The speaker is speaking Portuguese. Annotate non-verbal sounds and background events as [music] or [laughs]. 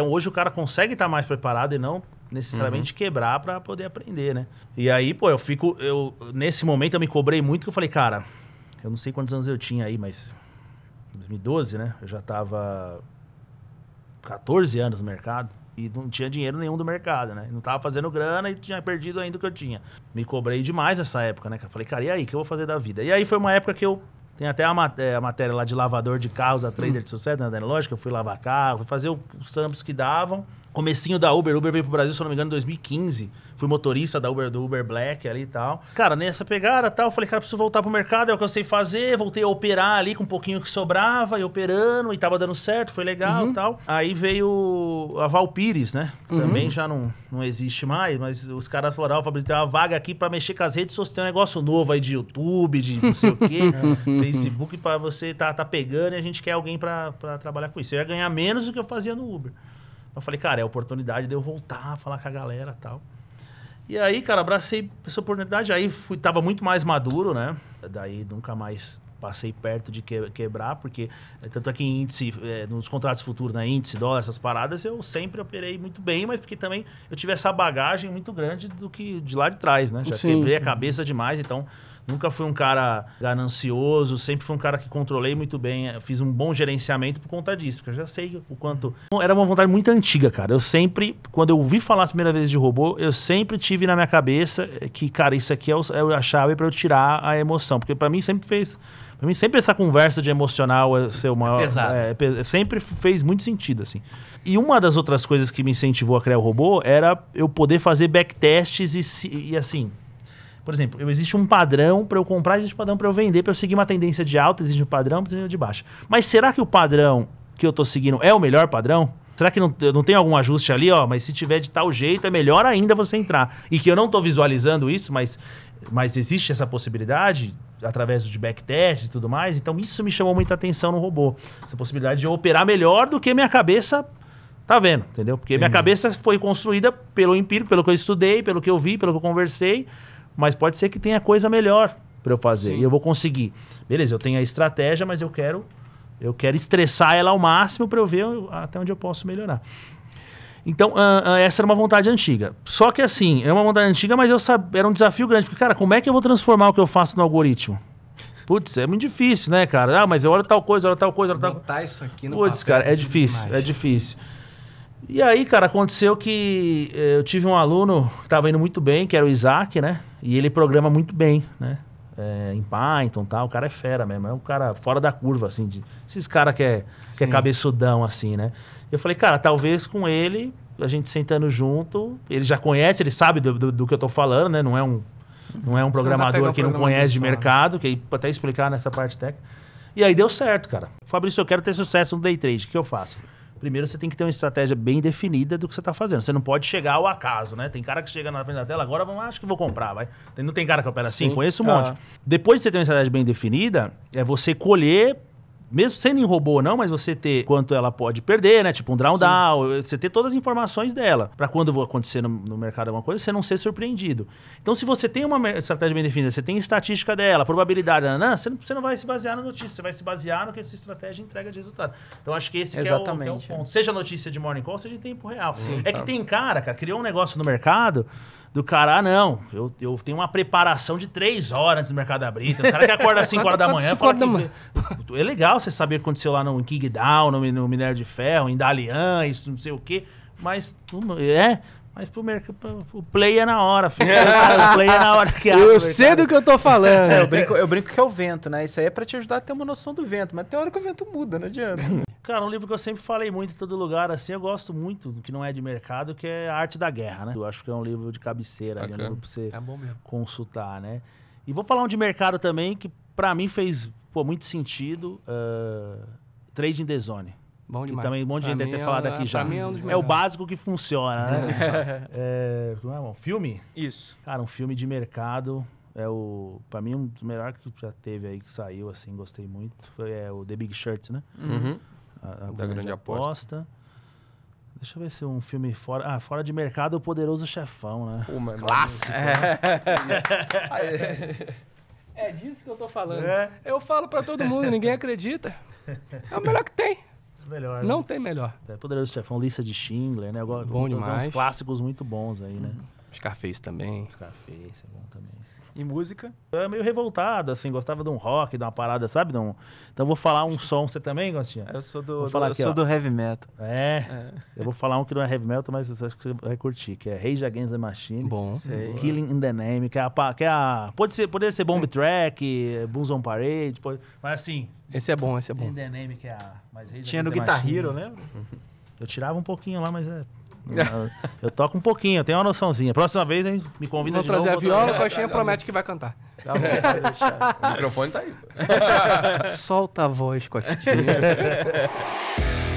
Então hoje o cara consegue estar tá mais preparado e não necessariamente uhum. quebrar para poder aprender, né? E aí, pô, eu fico. Eu, nesse momento eu me cobrei muito que eu falei, cara, eu não sei quantos anos eu tinha aí, mas. 2012, né? Eu já tava 14 anos no mercado e não tinha dinheiro nenhum do mercado, né? Não tava fazendo grana e tinha perdido ainda o que eu tinha. Me cobrei demais nessa época, né? Eu falei, cara, e aí, o que eu vou fazer da vida? E aí foi uma época que eu tem até a, é, a matéria lá de lavador de carros, a trader hum. de sucesso, né? Lógico, eu fui lavar carro, fui fazer os trampos que davam. Comecinho da Uber, Uber veio pro Brasil, se eu não me engano, em 2015. Fui motorista da Uber, do Uber Black ali e tal. Cara, nessa pegada tal, eu falei, cara, preciso voltar pro mercado, é o que eu sei fazer. Voltei a operar ali com um pouquinho que sobrava, e operando, e tava dando certo, foi legal uhum. e uhum. tal. Aí veio a Val Pires, né? Uhum. Também já não, não existe mais, mas os caras falaram, Fabrício, tem uma vaga aqui pra mexer com as redes sociais, tem um negócio novo aí de YouTube, de não sei o quê, [laughs] Facebook, pra você tá, tá pegando e a gente quer alguém pra, pra trabalhar com isso. Eu ia ganhar menos do que eu fazia no Uber. Eu falei, cara, é a oportunidade de eu voltar, falar com a galera tal. E aí, cara, abracei essa oportunidade. Aí fui, tava muito mais maduro, né? Daí nunca mais passei perto de quebrar, porque eh, tanto aqui é em índice, é, nos contratos futuros, na né, índice, dólar, essas paradas, eu sempre operei muito bem, mas porque também eu tive essa bagagem muito grande do que de lá de trás, né? Já Sim. quebrei a cabeça demais, então Nunca fui um cara ganancioso, sempre fui um cara que controlei muito bem, eh, fiz um bom gerenciamento por conta disso, porque eu já sei o quanto. Era uma vontade muito antiga, cara. Eu sempre, quando eu ouvi falar as primeira vez de robô, eu sempre tive na minha cabeça eh, que, cara, isso aqui é, é a chave para eu tirar a emoção, porque para mim sempre fez. Pra mim, sempre essa conversa de emocional eh, é ser uma. É, é, sempre fez muito sentido, assim. E uma das outras coisas que me incentivou a criar o robô era eu poder fazer backtests e, e assim, por exemplo, eu, existe um padrão para eu comprar, existe um padrão para eu vender, para eu seguir uma tendência de alta, existe um padrão, existe um de baixa. Mas será que o padrão que eu estou seguindo é o melhor padrão? Será que não, não tem algum ajuste ali, ó? Mas se tiver de tal jeito, é melhor ainda você entrar. E que eu não estou visualizando isso, mas, mas existe essa possibilidade através de backtests e tudo mais. Então isso me chamou muita atenção no robô. Essa possibilidade de eu operar melhor do que minha cabeça tá vendo, entendeu? Porque minha cabeça foi construída pelo empírico, pelo que eu estudei, pelo que eu vi, pelo que eu conversei mas pode ser que tenha coisa melhor para eu fazer Sim. e eu vou conseguir. Beleza, eu tenho a estratégia, mas eu quero eu quero estressar ela ao máximo para eu ver até onde eu posso melhorar. Então, uh, uh, essa era uma vontade antiga. Só que assim, é uma vontade antiga, mas eu sab... era um desafio grande. Porque, cara, como é que eu vou transformar o que eu faço no algoritmo? Putz, é muito difícil, né, cara? Ah, mas eu olho tal coisa, olho tal coisa, olho tal coisa. isso aqui no Putz, cara, é, é difícil, demais. é difícil. E aí, cara, aconteceu que eh, eu tive um aluno que estava indo muito bem, que era o Isaac, né? E ele programa muito bem, né? É, em Python tal, o cara é fera mesmo, é um cara fora da curva, assim, de, esses caras que, é, que é cabeçudão, assim, né? Eu falei, cara, talvez com ele, a gente sentando junto, ele já conhece, ele sabe do, do, do que eu tô falando, né? Não é um, não é um tá programador que não conhece de né? mercado, que pode até explicar nessa parte técnica. E aí deu certo, cara. Fabrício, eu quero ter sucesso no day trade, o que eu faço? primeiro você tem que ter uma estratégia bem definida do que você está fazendo. Você não pode chegar ao acaso, né? Tem cara que chega na frente da tela, agora vamos, acho que vou comprar, vai. Não tem cara que opera assim? Sim. Conheço um ah. monte. Depois de você ter uma estratégia bem definida, é você colher mesmo sendo em robô não, mas você ter quanto ela pode perder, né? Tipo um drawdown, você ter todas as informações dela, para quando acontecer no, no, mercado alguma coisa, você não ser surpreendido. Então, se você tem uma estratégia bem definida, você tem estatística dela, probabilidade, você, não, você não vai se basear na notícia, você vai se basear no que essa estratégia entrega de resultado. Então, acho que esse que é, o, que é, o, ponto. É. Seja notícia de morning call, seja em tempo real. Sim, é sabe. que tem cara, cara, criou um negócio no mercado do cara, ah, não, eu, eu tenho uma preparação de três horas antes do mercado abrir. Tem os cara que acorda às 5 horas da manhã fala da manhã. É legal você saber o que aconteceu lá no King Down, no, no Minério de Ferro, em Dalian, isso não sei o quê. Mas, é, mas pro mercado, o play é na hora, filho. [laughs] o play é na hora que abre. Eu sei do que eu tô falando. É, eu, brinco, eu brinco que é o vento, né? Isso aí é pra te ajudar a ter uma noção do vento. Mas tem hora que o vento muda, não adianta. Cara, um livro que eu sempre falei muito em todo lugar, assim, eu gosto muito, que não é de mercado, que é A Arte da Guerra, né? Eu acho que é um livro de cabeceira, ali, um livro pra você é consultar, né? E vou falar um de mercado também, que para mim fez pô, muito sentido, uh, eh, Trading The Zone. Bom demais. Que também um monte de gente deve ter falado é aqui já. Mim é, um é o básico que funciona, né? [laughs] é, é um filme? Isso. Cara, um filme de mercado. É o. Pra mim, um dos melhores que já teve aí, que saiu, assim, gostei muito. Foi é, o The Big Shirts, né? Uhum. A, a da grande, grande aposta. aposta. Deixa eu ver se um filme fora. Ah, fora de mercado, O Poderoso Chefão, né? Pô, mano, é Clássico. Né? Né? [laughs] É. Né? é. disso que eu tô falando. É. Eu falo para todo mundo, ninguém acredita. É o melhor que tem. Melhor. Não né? tem melhor. É, Poderoso Chefão, Lista de Schindler, né? Bom demais. Tem uns clássicos muito bons aí, né? Uhum. Scarface também. Scarface é bom também e música. Eu é era meio revoltado, assim, gostava de um rock, de uma parada, sabe? Um... Então vou falar um som, você também, Gostinha? Eu sou do, vou falar do, aqui, eu sou do heavy metal. É, é, eu vou falar um que não é heavy metal, mas acho que você vai curtir, que é Rage Against the Machine. Bom. Sei. Killing in the Name, que é a... Que é a pode ser, poderia ser Bomb é. Track, Boons on Parade, pode, mas assim... Esse é bom, esse é bom. In the Name, que é a... Tinha no Guitar Hero, lembra? Né? Eu tirava um pouquinho lá, mas é... Eu toco um pouquinho, eu tenho uma noçãozinha. Próxima vez, gente me convida vou de trazer novo, a viola, o Coxinha promete que vai cantar. Tá bom, pode deixar. O microfone tá aí. [laughs] Solta a voz, Coxinha. [laughs]